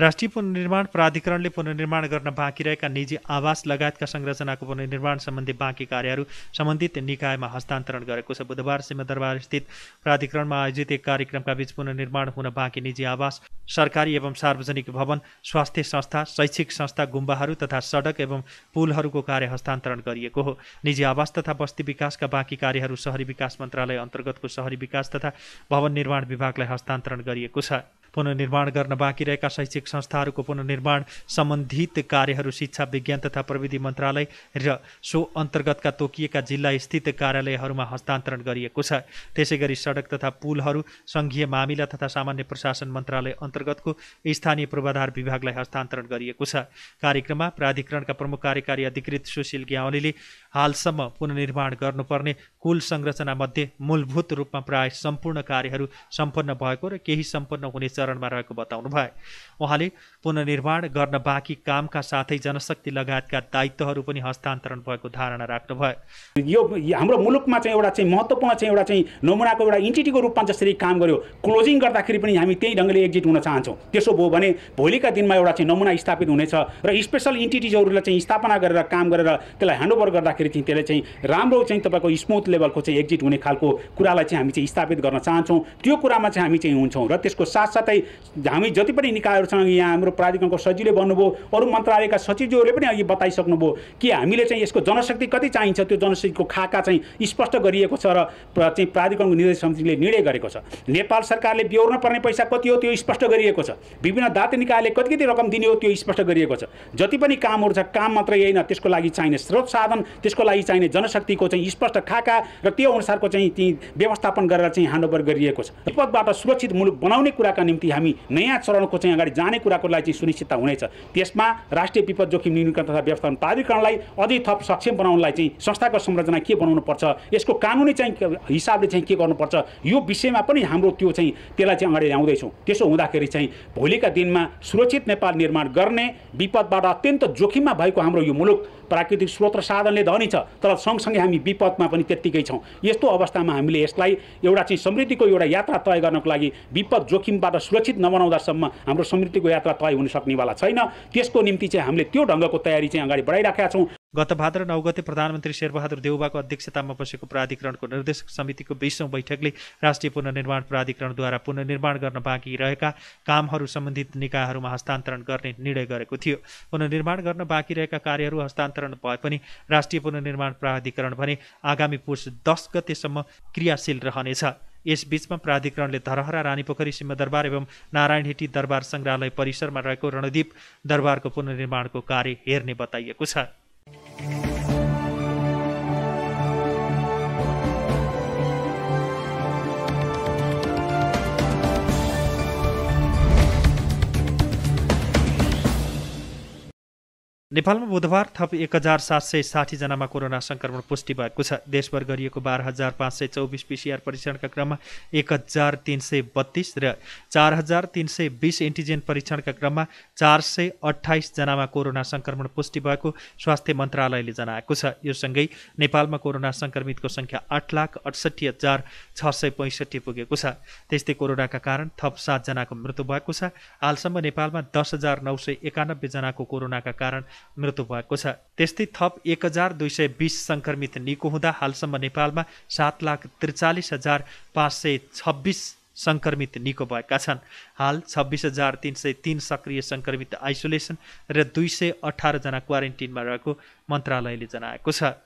राष्ट्रिय पुनर्निर्माण प्राधिकरणले पुनर्निर्माण गर्न बाँकी रहेका निजी आवास लगायतका संरचनाको पुनर्निर्माण सम्बन्धी बाँकी कार्यहरू सम्बन्धित निकायमा हस्तान्तरण गरेको छ बुधबार सिंहदरबारस्थित प्राधिकरणमा आयोजित एक कार्यक्रमका बीच पुनर्निर्माण हुन बाँकी निजी आवास सरकारी एवं सार्वजनिक भवन स्वास्थ्य संस्था शैक्षिक संस्था गुम्बाहरू तथा सडक एवं पुलहरूको कार्य हस्तान्तरण गरिएको हो निजी आवास तथा बस्ती विकासका बाँकी कार्यहरू सहरी विकास मन्त्रालय अन्तर्गतको सहरी विकास तथा भवन निर्माण विभागलाई हस्तान्तरण गरिएको छ पुनर्निर्माण गर्न बाँकी रहेका शैक्षिक संस्थाहरूको पुनर्निर्माण सम्बन्धित कार्यहरू शिक्षा विज्ञान तथा प्रविधि मन्त्रालय र सो अन्तर्गतका तोकिएका जिल्ला स्थित कार्यालयहरूमा हस्तान्तरण गरिएको छ त्यसै गरी सडक तथा पुलहरू सङ्घीय मामिला तथा सामान्य प्रशासन मन्त्रालय अन्तर्गतको स्थानीय पूर्वाधार विभागलाई हस्तान्तरण गरिएको छ कार्यक्रममा प्राधिकरणका प्रमुख कार्यकारी अधिकृत सुशील ग्यावलीले हालसम्म पुनर्निर्माण गर्नुपर्ने कुल संरचनामध्ये मूलभूत रूपमा प्राय सम्पूर्ण कार्यहरू सम्पन्न भएको र केही सम्पन्न हुने चरण चरणमा रहेको बताउनु भए उहाँले पुनर्निर्माण गर्न बाँकी कामका साथै जनशक्ति लगायतका दायित्वहरू पनि हस्तान्तरण भएको धारणा राख्नुभयो यो हाम्रो मुलुकमा चाहिँ एउटा चाहिँ महत्त्वपूर्ण चाहिँ एउटा चाहिँ नमुनाको एउटा इन्टिटीको रूपमा जसरी काम गर्यो क्लोजिङ गर्दाखेरि पनि हामी त्यही ढङ्गले एक्जिट हुन चाहन्छौँ त्यसो भयो भने भोलिका दिनमा एउटा चाहिँ नमुना स्थापित हुनेछ र स्पेसल इन्टिटिजहरूलाई चाहिँ स्थापना गरेर काम गरेर त्यसलाई ह्यान्डओभर गर्दाखेरि चाहिँ त्यसलाई चाहिँ राम्रो चाहिँ तपाईँको स्मुथ लेभलको चाहिँ एक्जिट हुने खालको कुरालाई चाहिँ हामी चाहिँ स्थापित गर्न चाहन्छौँ त्यो कुरामा चाहिँ हामी चाहिँ हुन्छौँ र त्यसको साथसाथ साथै हामी जति पनि निकायहरूसँग यहाँ हाम्रो प्राधिकरणको सचिवले भन्नुभयो अरू मन्त्रालयका सचिवज्यूहरूले पनि अघि बताइसक्नुभयो कि हामीले चाहिँ यसको जनशक्ति कति चाहिन्छ त्यो जनशक्तिको खाका चाहिँ स्पष्ट गरिएको छ र चाहिँ प्राधिकरणको निर्देश समितिले निर्णय गरेको छ नेपाल सरकारले बेहोर्न पर्ने पैसा कति हो त्यो स्पष्ट गरिएको छ विभिन्न दाते निकायले कति कति रकम दिने हो त्यो स्पष्ट गरिएको छ जति पनि कामहरू छ काम मात्रै होइन त्यसको लागि चाहिने स्रोत साधन त्यसको लागि चाहिने जनशक्तिको चाहिँ स्पष्ट खाका र त्यो अनुसारको चाहिँ ती व्यवस्थापन गरेर चाहिँ ह्यान्डओभर गरिएको छ विपदबाट सुरक्षित मुलुक बनाउने कुराका निम्ति निम्ति हामी नयाँ चरणको चाहिँ अगाडि जाने कुराको लागि चाहिँ सुनिश्चितता हुनेछ त्यसमा राष्ट्रिय विपद जोखिम न्यूनीकरण तथा व्यवस्थापन प्राधिकरणलाई अझै थप सक्षम बनाउनलाई चाहिँ संस्थाको संरचना के बनाउनु पर्छ यसको कानुनी चाहिँ हिसाबले चाहिँ के गर्नुपर्छ यो विषयमा पनि हाम्रो त्यो चाहिँ त्यसलाई चाहिँ अगाडि ल्याउँदैछौँ त्यसो हुँदाखेरि चाहिँ भोलिका दिनमा सुरक्षित नेपाल निर्माण गर्ने विपदबाट अत्यन्त जोखिममा भएको हाम्रो यो मुलुक प्राकृतिक स्रोत साधनले धनी छ तर सँगसँगै हामी विपदमा पनि त्यत्तिकै छौँ यस्तो अवस्थामा हामीले यसलाई एउटा चाहिँ समृद्धिको एउटा यात्रा तय गर्नको लागि विपद जोखिमबाट सुरक्षित नबनाउँदासम्म हाम्रो समृद्धिको यात्रा तय हुन सक्नेवाला छैन त्यसको निम्ति चाहिँ हामीले त्यो ढङ्गको तयारी चाहिँ अगाडि बढाइराखेका छौँ गत भाद्र नौ गते प्रधानमन्त्री शेरबहादुर देउबाको अध्यक्षतामा बसेको प्राधिकरणको निर्देशक समितिको बिसौँ बैठकले राष्ट्रिय पुननिर्माण प्राधिकरणद्वारा पुननिर्माण गर्न बाँकी रहेका कामहरू सम्बन्धित निकायहरूमा हस्तान्तरण गर्ने निर्णय गरेको थियो पुननिर्माण गर्न बाँकी रहेका कार्यहरू हस्तान्तरण भए पनि राष्ट्रिय पुननिर्माण प्राधिकरण भने आगामी पुष दस गतेसम्म क्रियाशील रहनेछ यसबीचमा प्राधिकरणले धरहरा रानीपोखरी सिंहदरबार एवं नारायणहेटी दरबार सङ्ग्रहालय परिसरमा रहेको रणदीप दरबारको पुनर्निर्माणको कार्य हेर्ने बताइएको छ Thank you. नेपालमा बुधबार थप एक हजार सात सय साठीजनामा कोरोना सङ्क्रमण पुष्टि भएको छ देशभर गरिएको बाह्र हजार पाँच सय चौबिस पिसिआर परीक्षणका क्रममा एक हजार तिन सय बत्तिस र चार हजार तिन सय बिस एन्टिजेन परीक्षणका क्रममा चार सय अठाइसजनामा कोरोना सङ्क्रमण पुष्टि भएको स्वास्थ्य मन्त्रालयले जनाएको छ यो सँगै नेपालमा कोरोना सङ्क्रमितको सङ्ख्या आठ लाख अडसट्ठी हजार छ सय पैँसठी पुगेको छ त्यस्तै कोरोनाका कारण थप सातजनाको मृत्यु भएको छ हालसम्म नेपालमा दस हजार नौ सय एकानब्बेजनाको कोरोनाका कारण मृत्यु भएको छ त्यस्तै थप एक हजार दुई सय बिस सङ्क्रमित निको हुँदा हालसम्म नेपालमा सात लाख त्रिचालिस हजार पाँच सय छब्बिस सङ्क्रमित निको भएका छन् हाल छब्बिस हजार तिन सय तिन सक्रिय सङ्क्रमित आइसोलेसन र दुई सय अठारजना क्वारेन्टिनमा रहेको मन्त्रालयले जनाएको छ